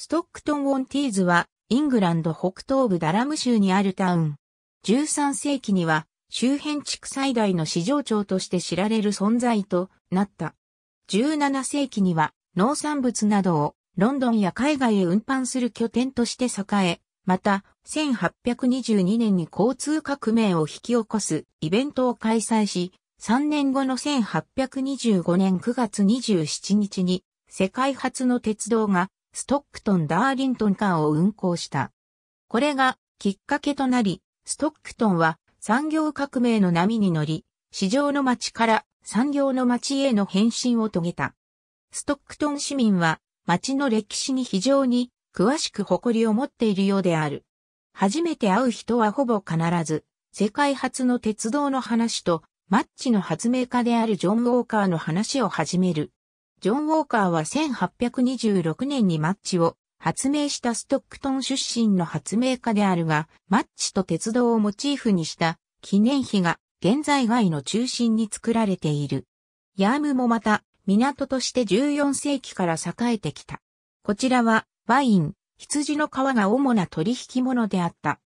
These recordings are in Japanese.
ストックトン・ウォンティーズは、イングランド北東部ダラム州にあるタウン。13世紀には、周辺地区最大の市場町として知られる存在となった。17世紀には、農産物などをロンドンや海外へ運搬する拠点として栄え、また、1822年に交通革命を引き起こすイベントを開催し、3年後の1825年9月27日に、世界初の鉄道がストックトン・ダーリントン間を運行した。これがきっかけとなり、ストックトンは産業革命の波に乗り、市場の街から産業の街への変身を遂げた。ストックトン市民は街の歴史に非常に詳しく誇りを持っているようである。初めて会う人はほぼ必ず、世界初の鉄道の話と、マッチの発明家であるジョン・ウォーカーの話を始める。ジョン・ウォーカーは1826年にマッチを発明したストックトン出身の発明家であるが、マッチと鉄道をモチーフにした記念碑が現在街の中心に作られている。ヤームもまた港として14世紀から栄えてきた。こちらはワイン、羊の皮が主な取引物であった。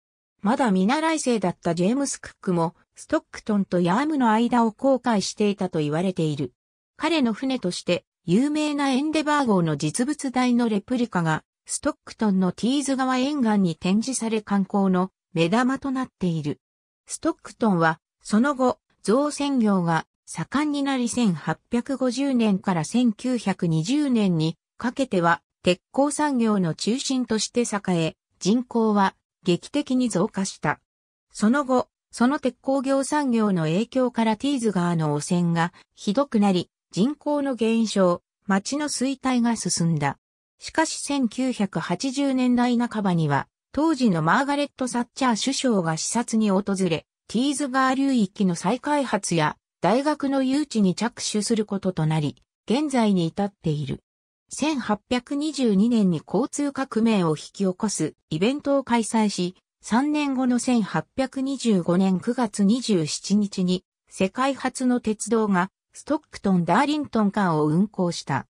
まだ見習い生だったジェームス・クックも、ストックトンとヤームの間を航海していたと言われている。彼の船として有名なエンデバー号の実物大のレプリカが、ストックトンのティーズ川沿岸に展示され観光の目玉となっている。ストックトンは、その後、造船業が盛んになり1850年から1920年にかけては鉄鋼産業の中心として栄え、人口は劇的に増加した。その後、その鉄鋼業産業の影響からティーズ川の汚染がひどくなり、人口の減少、町の衰退が進んだ。しかし1980年代半ばには、当時のマーガレット・サッチャー首相が視察に訪れ、ティーズガー流域の再開発や大学の誘致に着手することとなり、現在に至っている。1822年に交通革命を引き起こすイベントを開催し、3年後の1825年9月27日に世界初の鉄道がストックトン・ダーリントン間を運行した。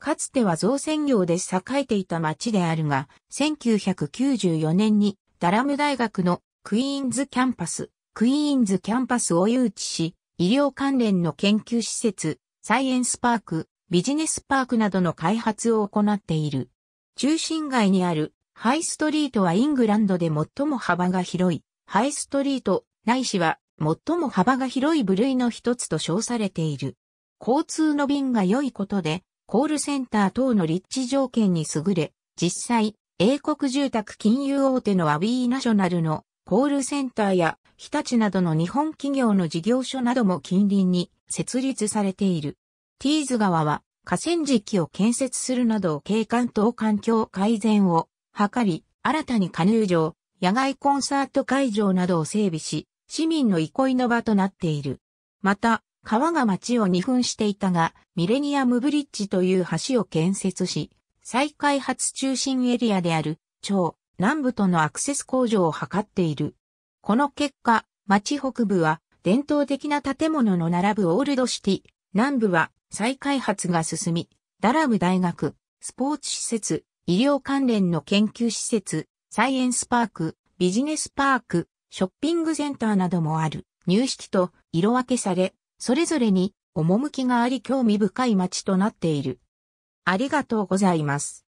かつては造船業で栄えていた町であるが、1994年にダラム大学のクイーンズキャンパス、クイーンズキャンパスを誘致し、医療関連の研究施設、サイエンスパーク、ビジネスパークなどの開発を行っている。中心街にあるハイストリートはイングランドで最も幅が広い、ハイストリート、ないしは最も幅が広い部類の一つと称されている。交通の便が良いことで、コールセンター等の立地条件に優れ、実際、英国住宅金融大手のアビーナショナルのコールセンターや日立などの日本企業の事業所なども近隣に設立されている。ティーズ川は河川敷を建設するなど景観等環境改善を図り、新たに加入場、野外コンサート会場などを整備し、市民の憩いの場となっている。また、川が町を二分していたが、ミレニアムブリッジという橋を建設し、再開発中心エリアである、町、南部とのアクセス向上を図っている。この結果、町北部は伝統的な建物の並ぶオールドシティ、南部は再開発が進み、ダラム大学、スポーツ施設、医療関連の研究施設、サイエンスパーク、ビジネスパーク、ショッピングセンターなどもある、入ュと色分けされ、それぞれに趣があり興味深い街となっている。ありがとうございます。